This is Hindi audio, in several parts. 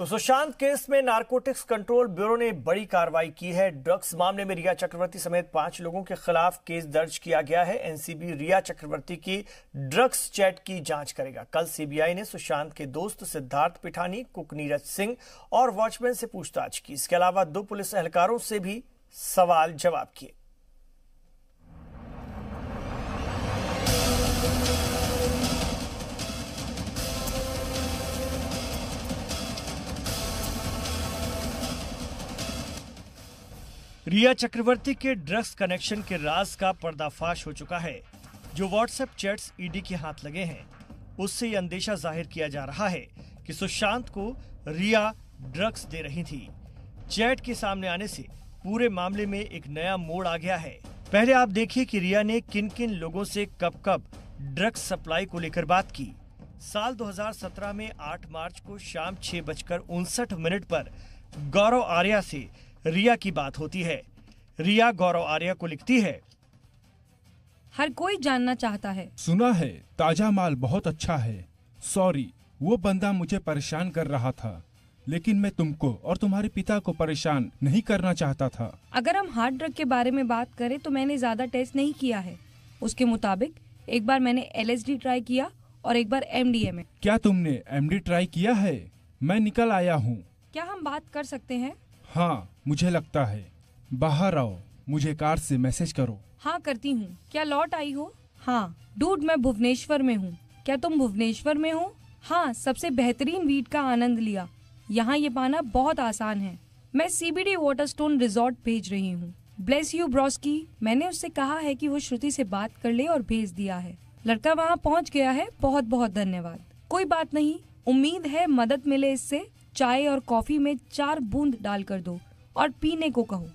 तो सुशांत केस में नारकोटिक्स कंट्रोल ब्यूरो ने बड़ी कार्रवाई की है ड्रग्स मामले में रिया चक्रवर्ती समेत पांच लोगों के खिलाफ केस दर्ज किया गया है एनसीबी रिया चक्रवर्ती की ड्रग्स चैट की जांच करेगा कल सीबीआई ने सुशांत के दोस्त सिद्धार्थ पिठानी कुक नीरज सिंह और वॉचमैन से पूछताछ की इसके अलावा दो पुलिस एहलकारों से भी सवाल जवाब किए रिया चक्रवर्ती के ड्रग्स कनेक्शन के राज का पर्दाफाश हो चुका है जो व्हाट्सएप चैट्स ईडी के हाथ लगे हैं उससे ये अंदेशा जाहिर किया जा रहा है कि सुशांत को रिया ड्रग्स दे रही थी चैट के सामने आने से पूरे मामले में एक नया मोड़ आ गया है पहले आप देखिए कि रिया ने किन किन लोगों से कब कब ड्रग्स सप्लाई को लेकर बात की साल 2017 में 8 मार्च को शाम छह बजकर उनसठ मिनट पर गौरव आर्या से रिया की बात होती है रिया गौरव आर्या को लिखती है हर कोई जानना चाहता है सुना है ताजा माल बहुत अच्छा है सॉरी वो बंदा मुझे परेशान कर रहा था लेकिन मैं तुमको और तुम्हारे पिता को परेशान नहीं करना चाहता था अगर हम हार्ड ड्रग के बारे में बात करें तो मैंने ज्यादा टेस्ट नहीं किया है उसके मुताबिक एक बार मैंने एल ट्राई किया और एक बार एम क्या तुमने एम ट्राई किया है मैं निकल आया हूँ क्या हम बात कर सकते हैं हाँ मुझे लगता है बाहर आओ मुझे कार से मैसेज करो हाँ करती हूँ क्या लौट आई हो हाँ डूड मैं भुवनेश्वर में हूँ क्या तुम भुवनेश्वर में हो हाँ सबसे बेहतरीन वीट का आनंद लिया यहाँ ये पाना बहुत आसान है मैं सीबीडी वाटरस्टोन रिजॉर्ट भेज रही हूँ ब्लेस यू ब्रॉस्की मैंने उससे कहा है कि वो श्रुति से बात कर ले और भेज दिया है लड़का वहाँ पहुँच गया है बहुत बहुत धन्यवाद कोई बात नहीं उम्मीद है मदद मिले इससे चाय और कॉफी में चार बूंद डाल कर दो और पीने को कहो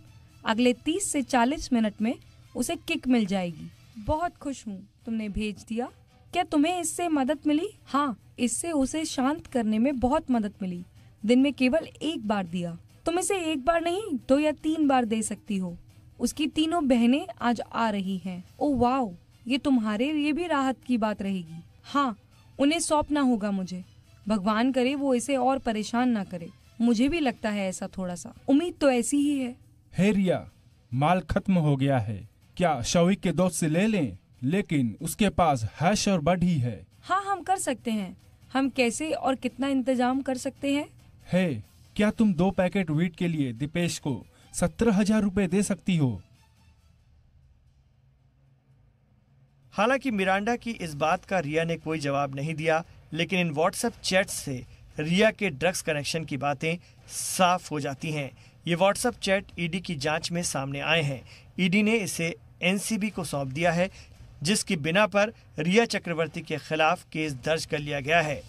अगले 30 से 40 मिनट में उसे किक मिल जाएगी बहुत खुश हूँ तुमने भेज दिया क्या तुम्हें इससे मदद मिली हाँ इससे उसे शांत करने में बहुत मदद मिली दिन में केवल एक बार दिया तुम इसे एक बार नहीं दो या तीन बार दे सकती हो उसकी तीनों बहनें आज आ रही हैं। ओ वाओ ये तुम्हारे लिए भी राहत की बात रहेगी हाँ उन्हें सौंपना होगा मुझे भगवान करे वो इसे और परेशान ना करे मुझे भी लगता है ऐसा थोड़ा सा उम्मीद तो ऐसी ही है हे रिया माल खत्म हो गया है क्या शविक के दोस्त से ले लें लेकिन उसके पास हैश और बड ही है हाँ हम कर सकते हैं हम कैसे और कितना इंतजाम कर सकते हैं हे क्या तुम दो पैकेट वीट के लिए दीपेश को सत्रह हजार रूपए दे सकती हो हालांकि मिरांडा की इस बात का रिया ने कोई जवाब नहीं दिया लेकिन इन व्हाट्सएप चैट्स से रिया के ड्रग्स कनेक्शन की बातें साफ हो जाती हैं ये व्हाट्सएप चैट ईडी की जांच में सामने आए हैं ईडी ने इसे एनसीबी को सौंप दिया है जिसकी बिना पर रिया चक्रवर्ती के खिलाफ केस दर्ज कर लिया गया है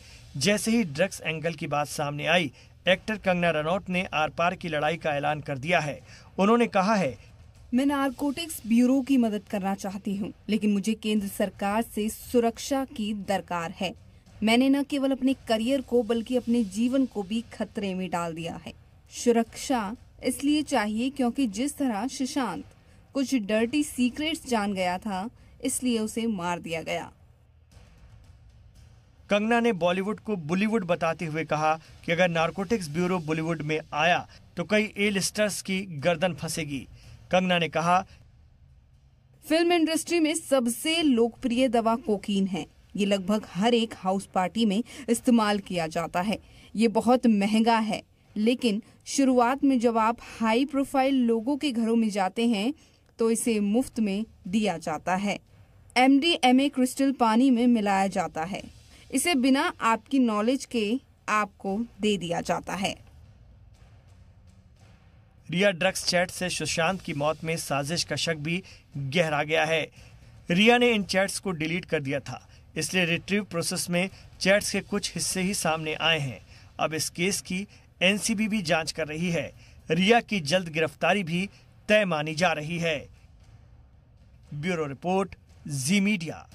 जैसे ही ड्रग्स एंगल की बात सामने आई एक्टर कंगना रनौत ने आर पार की लड़ाई का ऐलान कर दिया है उन्होंने कहा है मैं नारकोटिक्स ब्यूरो की मदद करना चाहती हूँ लेकिन मुझे केंद्र सरकार से सुरक्षा की दरकार है मैंने न केवल अपने करियर को बल्कि अपने जीवन को भी खतरे में डाल दिया है सुरक्षा इसलिए चाहिए क्योंकि जिस तरह शशांत कुछ डर्टी सीक्रेट्स जान गया था इसलिए उसे मार दिया गया कंगना ने बॉलीवुड को बुलीवुड बताते हुए कहा कि अगर नारकोटिक्स ब्यूरो बॉलीवुड में आया तो कई ए लिस्टर्स की गर्दन फंसेगी कंगना ने कहा फिल्म इंडस्ट्री में सबसे लोकप्रिय दवा कोकीन है ये लगभग हर एक हाउस पार्टी में इस्तेमाल किया जाता है ये बहुत महंगा है लेकिन शुरुआत में जब आप हाई प्रोफाइल लोगों के घरों में जाते हैं तो इसे मुफ्त में दिया जाता है M D M A crystal पानी में मिलाया जाता है इसे बिना आपकी नॉलेज के आपको दे दिया जाता है रिया ड्रग्स चैट से सुशांत की मौत में साजिश का शक भी गहरा गया है रिया ने इन चैट्स को डिलीट कर दिया था इसलिए रिट्रीव प्रोसेस में चैट्स के कुछ हिस्से ही सामने आए हैं अब इस केस की एनसीबी भी जांच कर रही है रिया की जल्द गिरफ्तारी भी तय मानी जा रही है ब्यूरो रिपोर्ट जी मीडिया